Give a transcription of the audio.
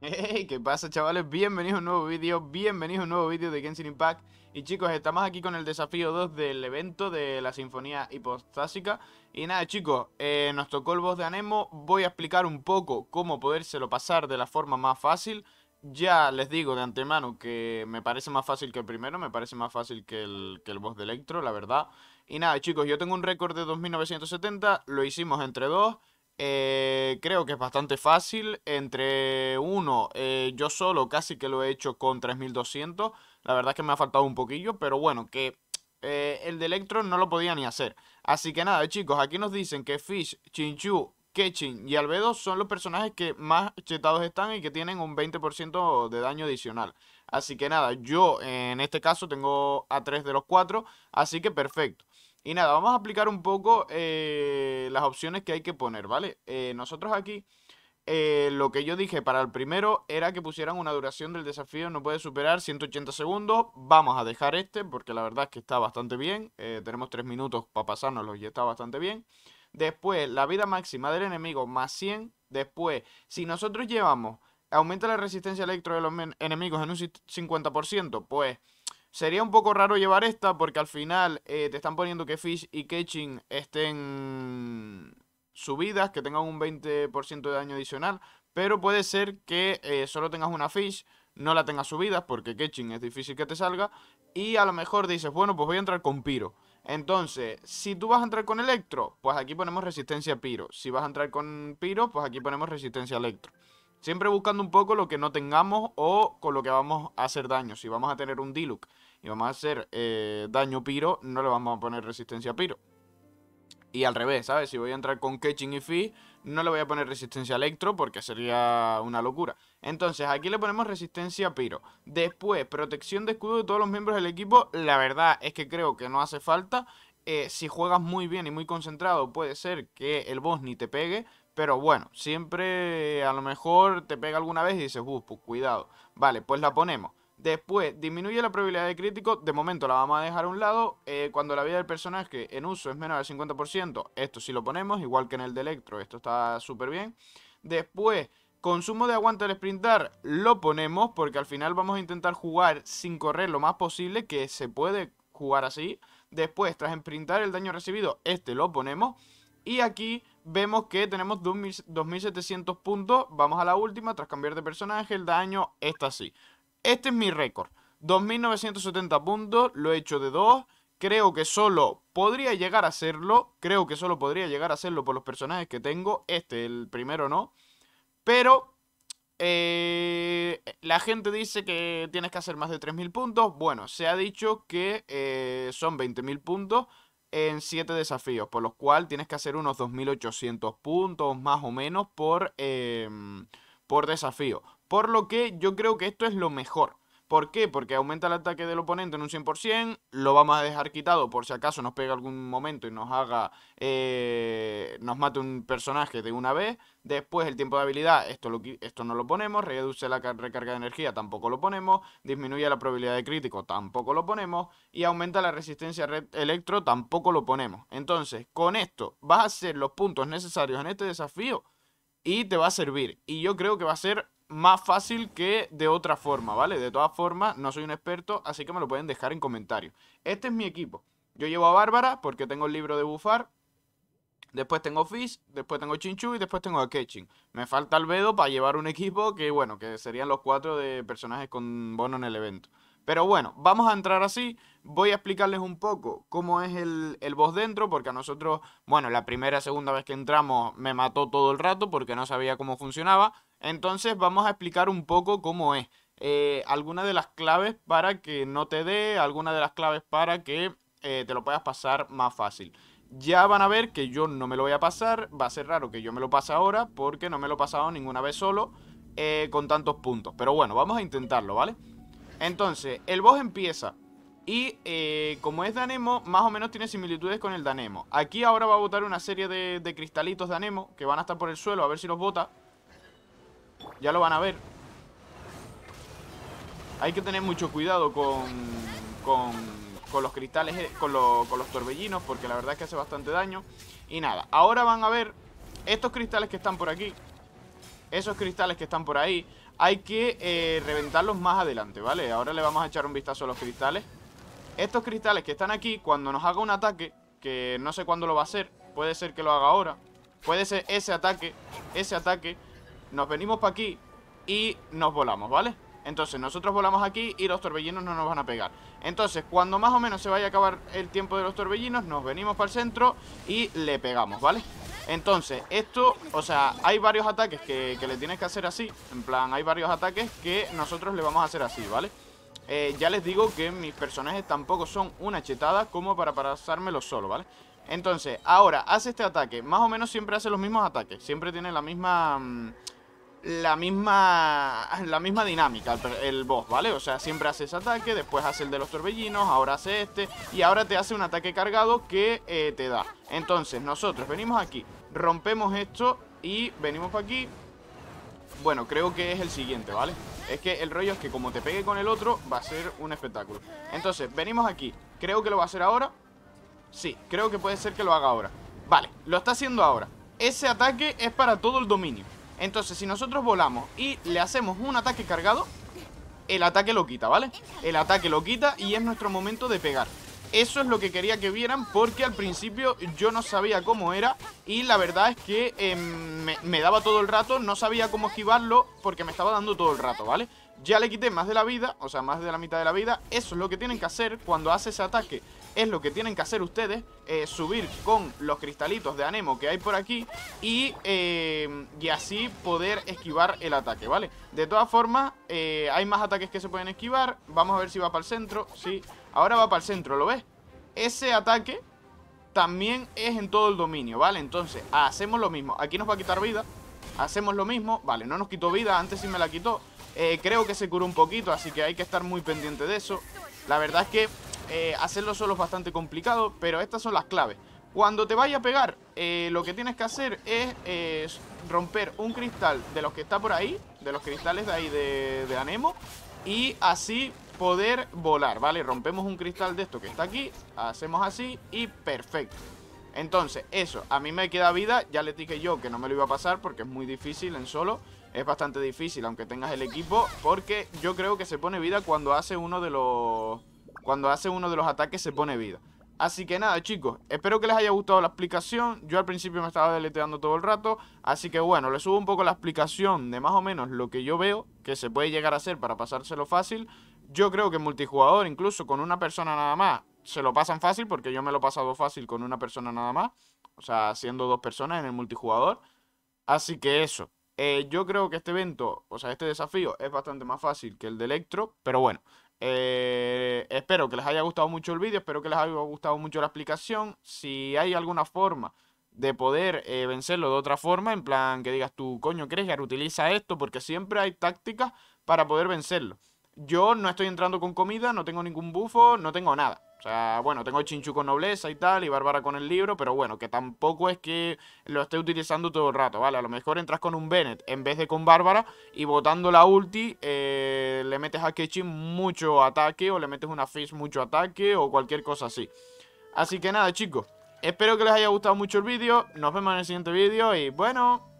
Hey, ¿qué pasa chavales? Bienvenidos a un nuevo vídeo, bienvenidos a un nuevo vídeo de Genshin Impact Y chicos, estamos aquí con el desafío 2 del evento de la Sinfonía Hipostásica Y nada chicos, eh, nos tocó el boss de Anemo Voy a explicar un poco cómo podérselo pasar de la forma más fácil Ya les digo de antemano que me parece más fácil que el primero Me parece más fácil que el, que el boss de Electro, la verdad Y nada chicos, yo tengo un récord de 2970 Lo hicimos entre dos eh, creo que es bastante fácil. Entre uno, eh, yo solo casi que lo he hecho con 3200. La verdad es que me ha faltado un poquillo, pero bueno, que eh, el de Electro no lo podía ni hacer. Así que nada, chicos, aquí nos dicen que Fish, Chinchu, Ketchin y Albedo son los personajes que más chetados están y que tienen un 20% de daño adicional. Así que nada, yo en este caso tengo a 3 de los 4, así que perfecto. Y nada, vamos a aplicar un poco eh, las opciones que hay que poner, ¿vale? Eh, nosotros aquí, eh, lo que yo dije para el primero era que pusieran una duración del desafío, no puede superar 180 segundos. Vamos a dejar este porque la verdad es que está bastante bien. tenemos 3 minutos para pasárnoslo y está bastante bien. Después, la vida máxima del enemigo más 100. Después, si nosotros llevamos, aumenta la resistencia electro de los enemigos en un 50%, pues Sería un poco raro llevar esta porque al final eh, te están poniendo que Fish y Catching estén subidas, que tengan un 20% de daño adicional, pero puede ser que eh, solo tengas una Fish, no la tengas subida porque Catching es difícil que te salga, y a lo mejor dices, bueno, pues voy a entrar con Piro. Entonces, si tú vas a entrar con Electro, pues aquí ponemos resistencia a Piro. Si vas a entrar con Piro, pues aquí ponemos resistencia a Electro. Siempre buscando un poco lo que no tengamos o con lo que vamos a hacer daño. Si vamos a tener un Diluc y vamos a hacer eh, daño piro, no le vamos a poner resistencia piro. Y al revés, ¿sabes? Si voy a entrar con Catching y Fizz, no le voy a poner resistencia electro porque sería una locura. Entonces, aquí le ponemos resistencia piro. Después, protección de escudo de todos los miembros del equipo. La verdad es que creo que no hace falta. Eh, si juegas muy bien y muy concentrado, puede ser que el boss ni te pegue. Pero bueno, siempre eh, a lo mejor te pega alguna vez y dices, pues cuidado. Vale, pues la ponemos. Después, disminuye la probabilidad de crítico. De momento la vamos a dejar a un lado. Eh, cuando la vida del personaje en uso es menor del 50%, esto sí lo ponemos, igual que en el de Electro, esto está súper bien. Después, consumo de aguante al sprintar, lo ponemos porque al final vamos a intentar jugar sin correr lo más posible, que se puede jugar así. Después, tras imprintar el daño recibido, este lo ponemos. Y aquí vemos que tenemos 2700 puntos. Vamos a la última, tras cambiar de personaje, el daño, está así Este es mi récord. 2970 puntos, lo he hecho de dos Creo que solo podría llegar a hacerlo. Creo que solo podría llegar a hacerlo por los personajes que tengo. Este, el primero no. Pero eh, la gente dice que tienes que hacer más de 3.000 puntos. Bueno, se ha dicho que eh, son 20.000 puntos en 7 desafíos, por lo cual tienes que hacer unos 2.800 puntos más o menos por, em, por desafío. Por lo que yo creo que esto es lo mejor. ¿Por qué? Porque aumenta el ataque del oponente en un 100%, lo vamos a dejar quitado por si acaso nos pega algún momento y nos haga, eh, nos mate un personaje de una vez. Después el tiempo de habilidad, esto, lo, esto no lo ponemos, reduce la recarga de energía, tampoco lo ponemos, disminuye la probabilidad de crítico, tampoco lo ponemos, y aumenta la resistencia electro, tampoco lo ponemos. Entonces, con esto vas a hacer los puntos necesarios en este desafío y te va a servir. Y yo creo que va a ser más fácil que de otra forma, ¿vale? De todas formas, no soy un experto, así que me lo pueden dejar en comentarios. Este es mi equipo. Yo llevo a Bárbara porque tengo el libro de bufar. Después tengo Fizz después tengo Chinchu y después tengo a Ketching. Me falta Albedo para llevar un equipo que, bueno, que serían los cuatro de personajes con bono en el evento. Pero bueno, vamos a entrar así. Voy a explicarles un poco cómo es el, el boss dentro, porque a nosotros, bueno, la primera, segunda vez que entramos me mató todo el rato porque no sabía cómo funcionaba. Entonces vamos a explicar un poco cómo es. Eh, algunas de las claves para que no te dé, algunas de las claves para que eh, te lo puedas pasar más fácil. Ya van a ver que yo no me lo voy a pasar, va a ser raro que yo me lo pase ahora porque no me lo he pasado ninguna vez solo eh, con tantos puntos. Pero bueno, vamos a intentarlo, ¿vale? Entonces, el boss empieza y como es Danemo, más o menos tiene similitudes con el Danemo. Aquí ahora va a botar una serie de, de cristalitos Danemo que van a estar por el suelo, a ver si los bota. Ya lo van a ver. Hay que tener mucho cuidado con, con, los cristales, eh, con, los torbellinos, porque la verdad es que hace bastante daño. Y nada, ahora van a ver estos cristales que están por aquí. Esos cristales que están por ahí. Hay que eh, reventarlos más adelante, ¿vale? Ahora le vamos a echar un vistazo a los cristales. Estos cristales que están aquí, cuando nos haga un ataque, que no sé cuándo lo va a hacer, puede ser que lo haga ahora, puede ser ese ataque, ese ataque, nos venimos para aquí y nos volamos, ¿vale? Entonces nosotros volamos aquí y los torbellinos no nos van a pegar Entonces cuando más o menos se vaya a acabar el tiempo de los torbellinos Nos venimos para el centro y le pegamos, ¿vale? Entonces esto, o sea, hay varios ataques que, le tienes que hacer así En plan, hay varios ataques que nosotros le vamos a hacer así, ¿vale? Eh, ya les digo que mis personajes tampoco son una chetada como para pasármelo solo, ¿vale? Entonces, ahora, hace este ataque Más o menos siempre hace los mismos ataques Siempre tiene la misma... Mm, la misma, la misma dinámica el, boss, ¿vale? O sea, siempre hace ese ataque, después hace el de los torbellinos, ahora hace este y ahora te hace un ataque cargado que eh, te da. Entonces, nosotros venimos aquí, rompemos esto y venimos para aquí. Bueno, creo que es el siguiente, ¿vale? Es que el rollo es que como te pegue con el otro, va a ser un espectáculo. Entonces, venimos aquí. Creo que lo va a hacer ahora. Sí, creo que puede ser que lo haga ahora. Vale, lo está haciendo ahora. Ese ataque es para todo el dominio. Entonces, si nosotros volamos y le hacemos un ataque cargado, el ataque lo quita, ¿vale? El ataque lo quita y es nuestro momento de pegar. Eso es lo que quería que vieran porque al principio yo no sabía cómo era y la verdad es que em, me, me, daba todo el rato, no sabía cómo esquivarlo porque me estaba dando todo el rato, ¿vale? Ya le quité más de la vida, o sea, más de la mitad de la vida. Eso es lo que tienen que hacer cuando hace ese ataque es lo que tienen que hacer ustedes, eh, subir con los cristalitos de anemo que hay por aquí y, eh, y así poder esquivar el ataque, ¿vale? De todas formas, eh, hay más ataques que se pueden esquivar, vamos a ver si va para el centro, sí, ahora va para el centro, ¿lo ves? Ese ataque también es en todo el dominio, ¿vale? Entonces, hacemos lo mismo, aquí nos va a quitar vida, hacemos lo mismo, vale, no nos quitó vida, antes sí me la quitó, creo que se curó un poquito, así que hay que estar muy pendiente de eso. La verdad es que eh, hacerlo solo es bastante complicado, pero estas son las claves. Cuando te vaya a pegar, eh, lo que tienes que hacer es eh, romper un cristal de los que está por ahí, de los cristales de ahí de, de Anemo, y así poder volar, ¿vale? Rompemos un cristal de esto que está aquí, hacemos así y perfecto. Entonces, eso, a mí me queda vida, ya le dije yo que no me lo iba a pasar porque es muy difícil en solo, es bastante difícil aunque tengas el equipo, porque yo creo que se pone vida cuando hace uno de los cuando hace uno de los ataques se pone vida. Así que nada chicos, espero que les haya gustado la explicación Yo al principio me estaba deleteando todo el rato Así que bueno, les subo un poco la explicación de más o menos lo que yo veo Que se puede llegar a hacer para pasárselo fácil Yo creo que multijugador, incluso con una persona nada más Se lo pasan fácil porque yo me lo he pasado fácil con una persona nada más O sea, siendo dos personas en el multijugador Así que eso eh, Yo creo que este evento, o sea, este desafío es bastante más fácil que el de Electro Pero bueno eh, espero que les haya gustado mucho el vídeo, espero que les haya gustado mucho la explicación. Si hay alguna forma de poder eh, vencerlo de otra forma, en plan que digas tú, coño, que utiliza esto, porque siempre hay tácticas para poder vencerlo. Yo no estoy entrando con comida, no tengo ningún bufo, no tengo nada. O sea, bueno, tengo Chinchu con nobleza y tal, y Bárbara con el libro, pero bueno, que tampoco es que lo esté utilizando todo el rato, ¿vale? A lo mejor entras con un Bennett en vez de con Bárbara y botando la ulti eh, le metes a Ketchin mucho ataque o le metes una face mucho ataque o cualquier cosa así. Así que nada, chicos, espero que les haya gustado mucho el vídeo, nos vemos en el siguiente vídeo y bueno,